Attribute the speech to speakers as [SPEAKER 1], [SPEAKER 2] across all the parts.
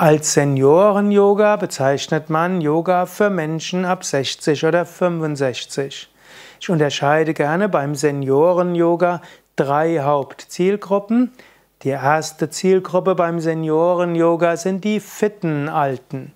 [SPEAKER 1] Als Senioren-Yoga bezeichnet man Yoga für Menschen ab 60 oder 65. Ich unterscheide gerne beim Senioren-Yoga drei Hauptzielgruppen. Die erste Zielgruppe beim Senioren-Yoga sind die fitten Alten.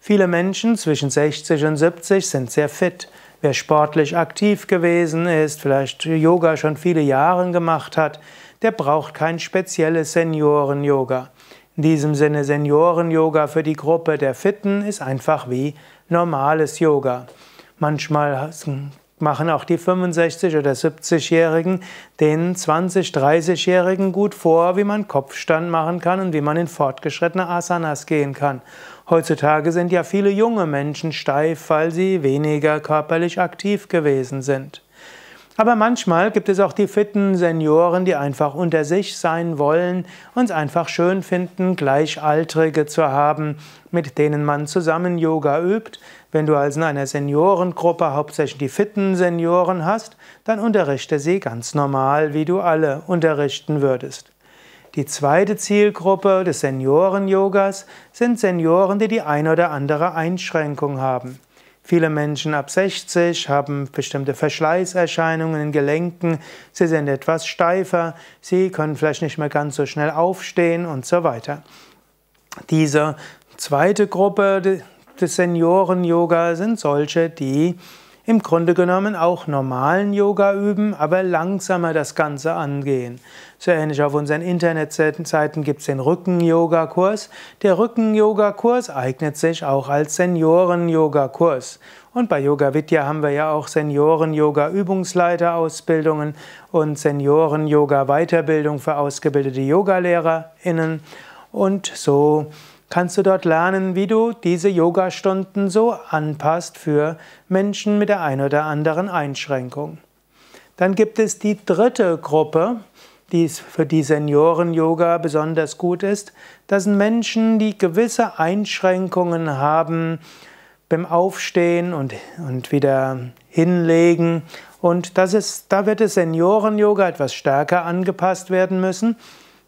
[SPEAKER 1] Viele Menschen zwischen 60 und 70 sind sehr fit. Wer sportlich aktiv gewesen ist, vielleicht Yoga schon viele Jahre gemacht hat, der braucht kein spezielles Senioren-Yoga. In diesem Sinne Senioren-Yoga für die Gruppe der Fitten ist einfach wie normales Yoga. Manchmal machen auch die 65- oder 70-Jährigen den 20-, 30-Jährigen gut vor, wie man Kopfstand machen kann und wie man in fortgeschrittene Asanas gehen kann. Heutzutage sind ja viele junge Menschen steif, weil sie weniger körperlich aktiv gewesen sind. Aber manchmal gibt es auch die fitten Senioren, die einfach unter sich sein wollen und es einfach schön finden, Gleichaltrige zu haben, mit denen man zusammen Yoga übt. Wenn du also in einer Seniorengruppe hauptsächlich die fitten Senioren hast, dann unterrichte sie ganz normal, wie du alle unterrichten würdest. Die zweite Zielgruppe des Senioren-Yogas sind Senioren, die die ein oder andere Einschränkung haben. Viele Menschen ab 60 haben bestimmte Verschleißerscheinungen in Gelenken, sie sind etwas steifer, sie können vielleicht nicht mehr ganz so schnell aufstehen und so weiter. Diese zweite Gruppe des Senioren-Yoga sind solche, die im Grunde genommen auch normalen Yoga üben, aber langsamer das Ganze angehen. So ähnlich auf unseren Internetseiten gibt es den Rücken-Yoga-Kurs. Der Rücken-Yoga-Kurs eignet sich auch als Senioren-Yoga-Kurs. Und bei Yoga Vidya haben wir ja auch Senioren-Yoga-Übungsleiterausbildungen und Senioren-Yoga-Weiterbildung für ausgebildete Yogalehrerinnen. Und so kannst du dort lernen, wie du diese Yoga-Stunden so anpasst für Menschen mit der ein oder anderen Einschränkung. Dann gibt es die dritte Gruppe, die für die Senioren-Yoga besonders gut ist. Das sind Menschen, die gewisse Einschränkungen haben beim Aufstehen und, und wieder hinlegen. Und das ist, da wird das Senioren-Yoga etwas stärker angepasst werden müssen.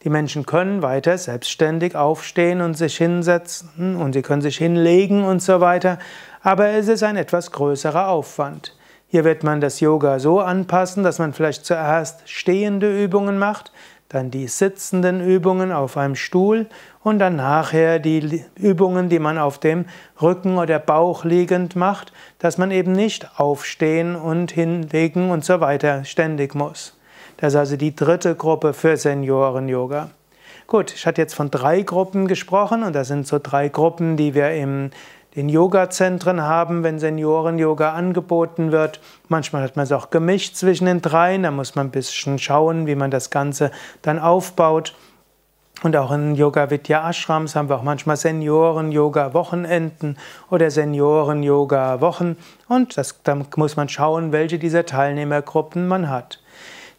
[SPEAKER 1] Die Menschen können weiter selbstständig aufstehen und sich hinsetzen und sie können sich hinlegen und so weiter, aber es ist ein etwas größerer Aufwand. Hier wird man das Yoga so anpassen, dass man vielleicht zuerst stehende Übungen macht, dann die sitzenden Übungen auf einem Stuhl und dann nachher die Übungen, die man auf dem Rücken oder Bauch liegend macht, dass man eben nicht aufstehen und hinlegen und so weiter ständig muss. Das ist also die dritte Gruppe für Senioren-Yoga. Gut, ich hatte jetzt von drei Gruppen gesprochen und das sind so drei Gruppen, die wir in den Yoga-Zentren haben, wenn Senioren-Yoga angeboten wird. Manchmal hat man es auch gemischt zwischen den dreien, da muss man ein bisschen schauen, wie man das Ganze dann aufbaut. Und auch in Yoga Vidya Ashrams haben wir auch manchmal Senioren-Yoga-Wochenenden oder Senioren-Yoga-Wochen. Und da muss man schauen, welche dieser Teilnehmergruppen man hat.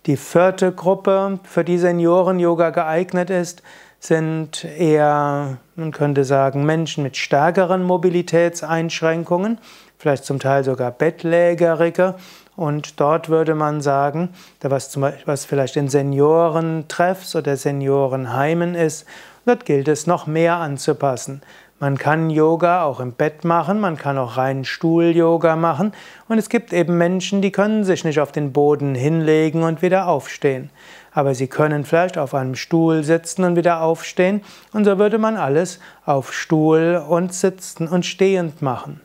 [SPEAKER 1] Die vierte Gruppe, für die Senioren-Yoga geeignet ist, sind eher, man könnte sagen, Menschen mit stärkeren Mobilitätseinschränkungen, vielleicht zum Teil sogar Bettlägerige. Und dort würde man sagen, was, zum Beispiel, was vielleicht in Seniorentreffs oder Seniorenheimen ist, dort gilt es noch mehr anzupassen. Man kann Yoga auch im Bett machen, man kann auch rein Stuhl-Yoga machen und es gibt eben Menschen, die können sich nicht auf den Boden hinlegen und wieder aufstehen. Aber sie können vielleicht auf einem Stuhl sitzen und wieder aufstehen und so würde man alles auf Stuhl und sitzen und stehend machen.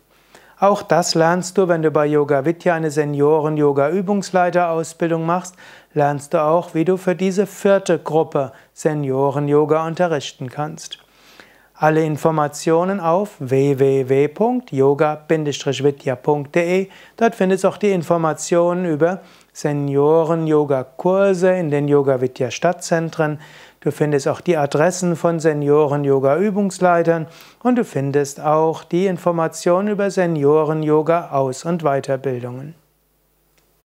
[SPEAKER 1] Auch das lernst du, wenn du bei Yoga Vidya eine Senioren-Yoga-Übungsleiterausbildung machst, lernst du auch, wie du für diese vierte Gruppe Senioren-Yoga unterrichten kannst. Alle Informationen auf www.yoga-vidya.de. Dort findest du auch die Informationen über Senioren-Yoga-Kurse in den Yoga-Vidya-Stadtzentren. Du findest auch die Adressen von Senioren-Yoga-Übungsleitern und du findest auch die Informationen über Senioren-Yoga-Aus- und Weiterbildungen.